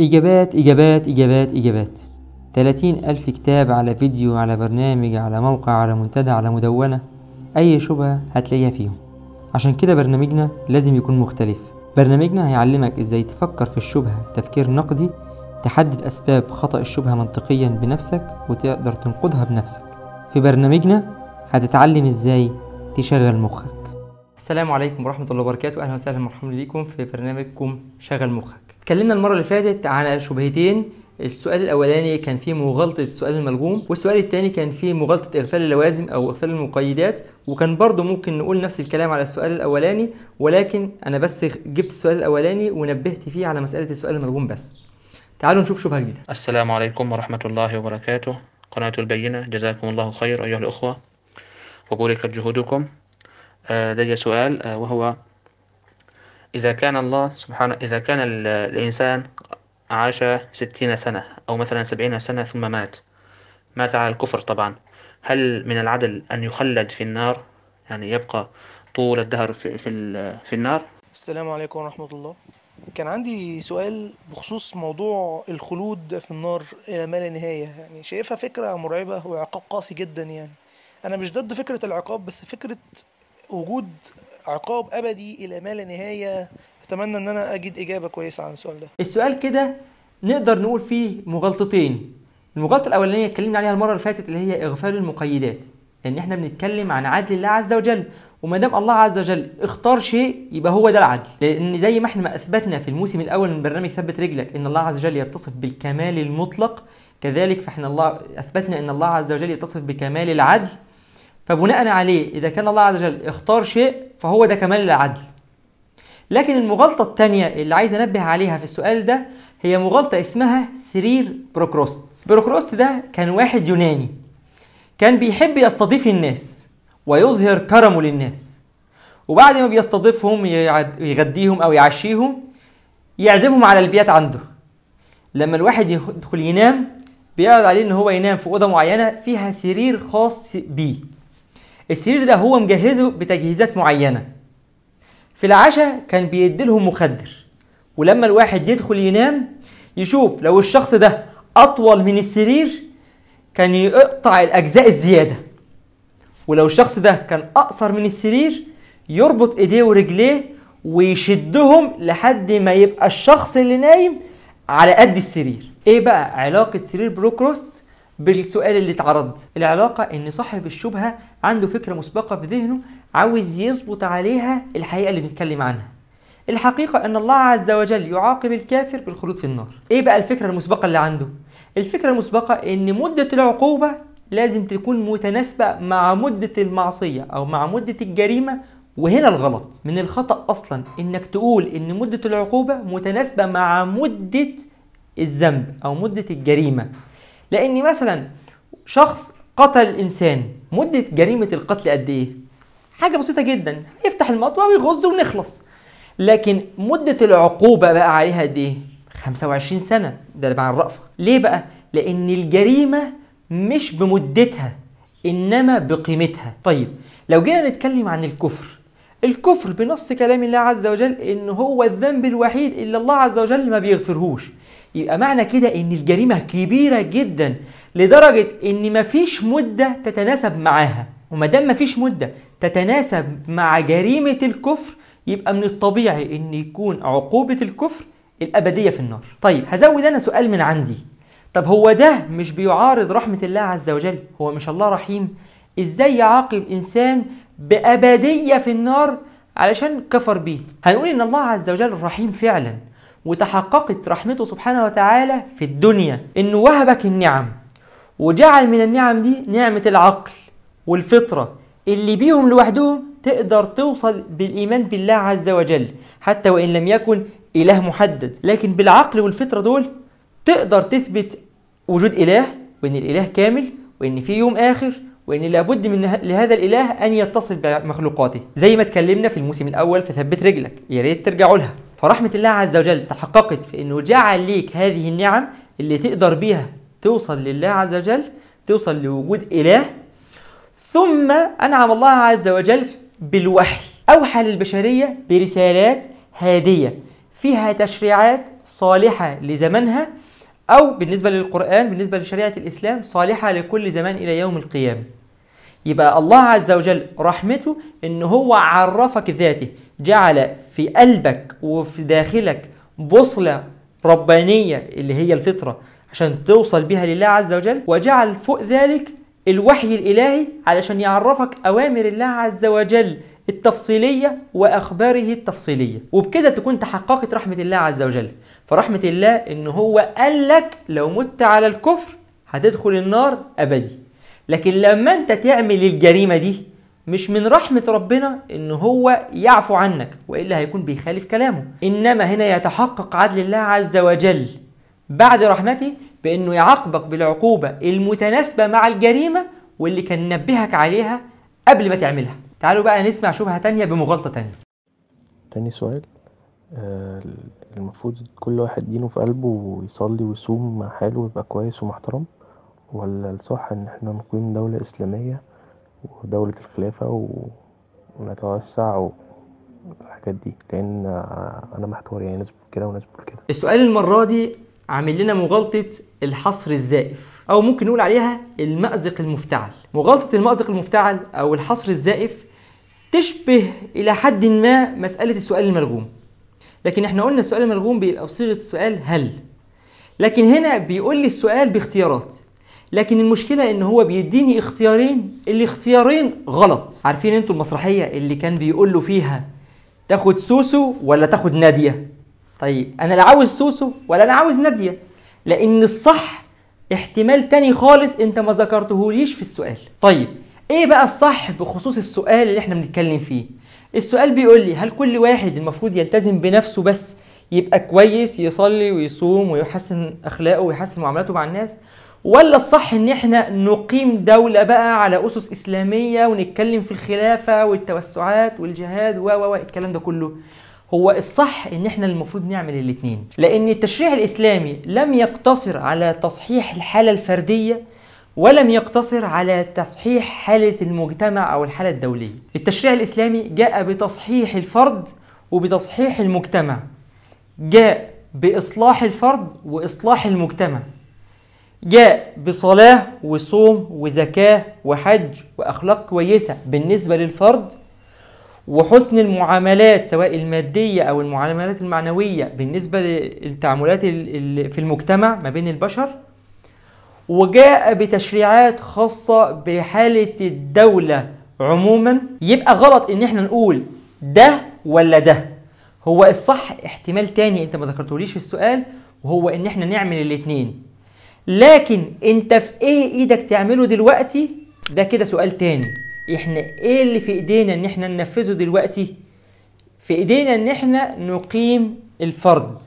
إجابات إجابات إجابات إجابات تلاتين ألف كتاب على فيديو على برنامج على موقع على منتدى على مدونة أي شبهة هتلاقيها فيهم عشان كده برنامجنا لازم يكون مختلف برنامجنا هيعلمك إزاي تفكر في الشبهة تفكير نقدي تحدد أسباب خطأ الشبهة منطقيا بنفسك وتقدر تنقدها بنفسك في برنامجنا هتتعلم إزاي تشغل مخك السلام عليكم ورحمة الله وبركاته أهلا وسهلا مرحبا بكم في برنامجكم شغل مخك اتكلمنا المرة اللي فاتت على شبهتين السؤال الاولاني كان فيه مغالطه السؤال الملغوم والسؤال الثاني كان فيه مغالطه اغفال اللوازم او اغفال المقيدات وكان برضه ممكن نقول نفس الكلام على السؤال الاولاني ولكن انا بس جبت السؤال الاولاني ونبهت فيه على مساله السؤال الملغوم بس تعالوا نشوف شبهه جديده السلام عليكم ورحمه الله وبركاته قناه البينه جزاكم الله خير ايها الاخوه وبورك جهودكم آه، لدي سؤال آه، وهو إذا كان الله سبحانه إذا كان الإنسان عاش ستين سنة أو مثلا سبعين سنة ثم مات مات على الكفر طبعا هل من العدل أن يخلد في النار يعني يبقى طول الدهر في, في, في النار السلام عليكم ورحمة الله كان عندي سؤال بخصوص موضوع الخلود في النار إلى ما لا نهاية يعني شايفها فكرة مرعبة وعقاب قاسي جدا يعني أنا مش ضد فكرة العقاب بس فكرة وجود عقاب ابدي الى ما لا نهايه اتمنى ان انا اجد اجابه كويسه عن السؤال ده السؤال كده نقدر نقول فيه مغالطتين المغالطه الاولانيه اتكلمنا عليها المره اللي فاتت اللي هي اغفال المقيدات لان يعني احنا بنتكلم عن عدل الله عز وجل وما دام الله عز وجل اختار شيء يبقى هو ده العدل لان زي ما احنا ما اثبتنا في الموسم الاول من برنامج ثبت رجلك ان الله عز وجل يتصف بالكمال المطلق كذلك فاحنا الله اثبتنا ان الله عز وجل يتصف بكمال العدل فبناء عليه إذا كان الله عز وجل اختار شيء فهو ده كمال العدل لكن المغالطة الثانية اللي عايز أنبه عليها في السؤال ده هي مغالطة اسمها سرير بروكروست بروكروست ده كان واحد يوناني كان بيحب يستضيف الناس ويظهر كرمه للناس وبعد ما بيستضيفهم يغديهم أو يعشيهم يعزمهم على البيات عنده لما الواحد يدخل ينام بيعرض عليه ان هو ينام في اوضه معينه فيها سرير خاص بيه السرير ده هو مجهزه بتجهيزات معينه في العشاء كان بيديلهم مخدر ولما الواحد يدخل ينام يشوف لو الشخص ده اطول من السرير كان يقطع الاجزاء الزياده ولو الشخص ده كان اقصر من السرير يربط ايديه ورجليه ويشدهم لحد ما يبقى الشخص اللي نايم على قد السرير ايه بقى علاقه سرير بروكروست بالسؤال اللي اتعرض العلاقه ان صاحب الشبهه عنده فكرة مسبقة في ذهنه عاوز يظبط عليها الحقيقة اللي بنتكلم عنها الحقيقة أن الله عز وجل يعاقب الكافر بالخلود في النار إيه بقى الفكرة المسبقة اللي عنده؟ الفكرة المسبقة أن مدة العقوبة لازم تكون متناسبة مع مدة المعصية أو مع مدة الجريمة وهنا الغلط من الخطأ أصلا أنك تقول أن مدة العقوبة متناسبة مع مدة الذنب أو مدة الجريمة لأن مثلا شخص قتل إنسان مده جريمه القتل قد ايه حاجه بسيطه جدا يفتح المطبع ويغز ونخلص لكن مده العقوبه بقى عليها قد ايه 25 سنه ده مع الرأفه ليه بقى لان الجريمه مش بمدتها انما بقيمتها طيب لو جينا نتكلم عن الكفر الكفر بنص كلام الله عز وجل ان هو الذنب الوحيد اللي الله عز وجل ما بيغفرهوش يبقى معنى كده ان الجريمه كبيره جدا لدرجة إن مفيش مدة تتناسب معاها وما دام مفيش مدة تتناسب مع جريمة الكفر يبقى من الطبيعي إن يكون عقوبة الكفر الأبدية في النار طيب هزود أنا سؤال من عندي طب هو ده مش بيعارض رحمة الله عز وجل هو مش الله رحيم إزاي يعاقب إنسان بأبدية في النار علشان كفر بيه هنقول إن الله عز وجل رحيم فعلا وتحققت رحمته سبحانه وتعالى في الدنيا إنه وهبك النعم وجعل من النعم دي نعمة العقل والفطرة اللي بيهم لوحدهم تقدر توصل بالإيمان بالله عز وجل حتى وإن لم يكن إله محدد لكن بالعقل والفطرة دول تقدر تثبت وجود إله وإن الإله كامل وإن في يوم آخر وإن لابد من لهذا الإله أن يتصل بمخلوقاته زي ما اتكلمنا في الموسم الأول في ثبت رجلك يا ريت ترجعوا لها فرحمة الله عز وجل تحققت في أنه جعل ليك هذه النعم اللي تقدر بيها توصل لله عز وجل توصل لوجود إله ثم أنعم الله عز وجل بالوحي أوحى للبشرية برسالات هادية فيها تشريعات صالحة لزمنها أو بالنسبة للقرآن بالنسبة لشريعة الإسلام صالحة لكل زمان إلى يوم القيامة يبقى الله عز وجل رحمته إن هو عرفك ذاته جعل في قلبك وفي داخلك بصلة ربانية اللي هي الفطرة عشان توصل بها لله عز وجل وجعل فوق ذلك الوحي الإلهي علشان يعرفك أوامر الله عز وجل التفصيلية وأخباره التفصيلية وبكده تكون تحققت رحمة الله عز وجل فرحمة الله إن هو قال لك لو مت على الكفر هتدخل النار أبدي لكن لما أنت تعمل الجريمة دي مش من رحمة ربنا إن هو يعفو عنك وإلا هيكون بيخالف كلامه إنما هنا يتحقق عدل الله عز وجل بعد رحمته بأنه يعاقبك بالعقوبة المتناسبة مع الجريمة واللي كان نبهك عليها قبل ما تعملها تعالوا بقى نسمع شبهة تانية بمغالطة تانية تاني سؤال آه المفروض كل واحد دينه في قلبه ويصلي ويصوم مع حاله ويبقى كويس ومحترم ولا الصح ان احنا نقيم دولة اسلامية ودولة الخلافة ونتوسع والحاجات دي لان انا محتار يعني ناس كده وناس كده السؤال المرة دي عامل لنا مغالطه الحصر الزائف او ممكن نقول عليها المأزق المفتعل مغالطه المأزق المفتعل او الحصر الزائف تشبه الى حد ما مساله السؤال المرغوم لكن احنا قلنا السؤال المرغوم بيبقى بصيغه السؤال هل لكن هنا بيقول لي السؤال باختيارات لكن المشكله ان هو بيديني اختيارين الاختيارين غلط عارفين انتوا المسرحيه اللي كان بيقول له فيها تاخد سوسو ولا تاخد ناديه طيب انا لا عاوز سوسو ولا انا عاوز ناديه لان الصح احتمال تاني خالص انت ما ذكرتهوليش في السؤال طيب ايه بقى الصح بخصوص السؤال اللي احنا بنتكلم فيه السؤال بيقول لي هل كل واحد المفروض يلتزم بنفسه بس يبقى كويس يصلي ويصوم ويحسن اخلاقه ويحسن معاملاته مع الناس ولا الصح ان احنا نقيم دولة بقى على اسس اسلامية ونتكلم في الخلافة والتوسعات والجهاد و و الكلام ده كله هو الصح ان احنا المفروض نعمل الاثنين لان التشريع الاسلامي لم يقتصر على تصحيح الحاله الفرديه ولم يقتصر على تصحيح حاله المجتمع او الحاله الدوليه التشريع الاسلامي جاء بتصحيح الفرد وبتصحيح المجتمع جاء باصلاح الفرد واصلاح المجتمع جاء بصلاه وصوم وزكاه وحج واخلاق كويسه بالنسبه للفرد وحسن المعاملات سواء المادية أو المعاملات المعنوية بالنسبة للتعاملات في المجتمع ما بين البشر وجاء بتشريعات خاصة بحالة الدولة عموما يبقى غلط ان احنا نقول ده ولا ده هو الصح احتمال تاني انت ما ذكرتوليش في السؤال وهو ان احنا نعمل الاتنين لكن انت في ايه ايدك تعمله دلوقتي ده كده سؤال تاني احنا ايه اللي في ايدينا ان احنا ننفذه دلوقتي في ايدينا ان احنا نقيم الفرد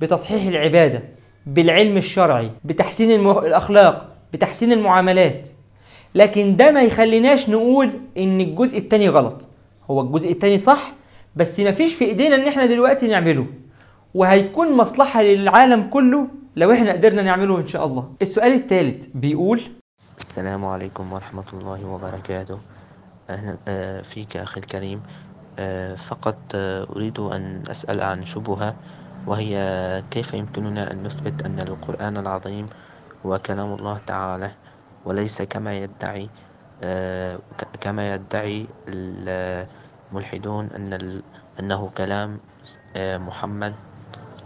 بتصحيح العباده بالعلم الشرعي بتحسين المو... الاخلاق بتحسين المعاملات لكن ده ما يخليناش نقول ان الجزء الثاني غلط هو الجزء الثاني صح بس ما فيش في ايدينا ان احنا دلوقتي نعمله وهيكون مصلحه للعالم كله لو احنا قدرنا نعمله ان شاء الله السؤال الثالث بيقول السلام عليكم ورحمة الله وبركاته أهلا آه، فيك أخي الكريم آه، فقط آه، أريد أن أسأل عن شبهة وهي كيف يمكننا أن نثبت أن القرآن العظيم هو كلام الله تعالى وليس كما يدعي كما يدعي الملحدون أن أنه كلام محمد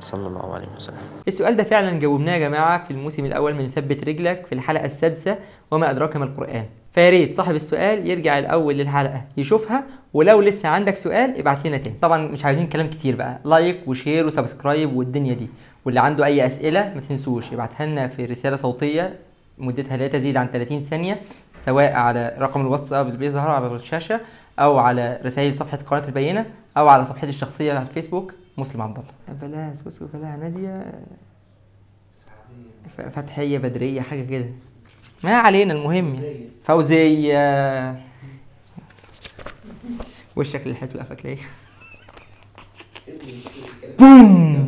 صلى الله عليه وسلم السؤال ده فعلا جاوبناه يا جماعه في الموسم الاول من ثبت رجلك في الحلقه السادسه وما ادراك ما القران فياريت صاحب السؤال يرجع الاول للحلقه يشوفها ولو لسه عندك سؤال ابعت لنا تاني طبعا مش عايزين كلام كتير بقى لايك وشير وسبسكرايب والدنيا دي واللي عنده اي اسئله ما تنسوش ابعتها لنا في رساله صوتيه مدتها لا تزيد عن 30 ثانية سواء على رقم الواتساب اللي بيظهر على الشاشة أو على رسائل صفحة قناة البينة أو على صفحتي الشخصية على الفيسبوك مسلم عبد الله بلاها سوسو بلاها ناديه فتحيه بدريه حاجه كده ما علينا المهم فوزيه وشك للحته القفاك ليه بوم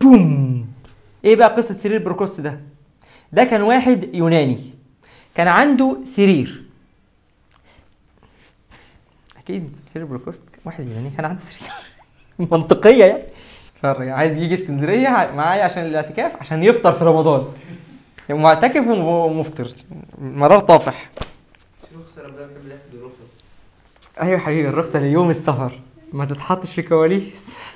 بوم ايه بقى قصه سرير بروكوست ده ده كان واحد يوناني كان عنده سرير اكيد سرير بروكوست واحد يوناني كان عنده سرير منطقيه يعني عايز يجي اسكندريه معايا عشان الاعتكاف عشان يفطر في رمضان يعني معتكف ومفطر مرار طافح ايوه حبيبي الرخصه ليوم السفر ما تتحطش في كواليس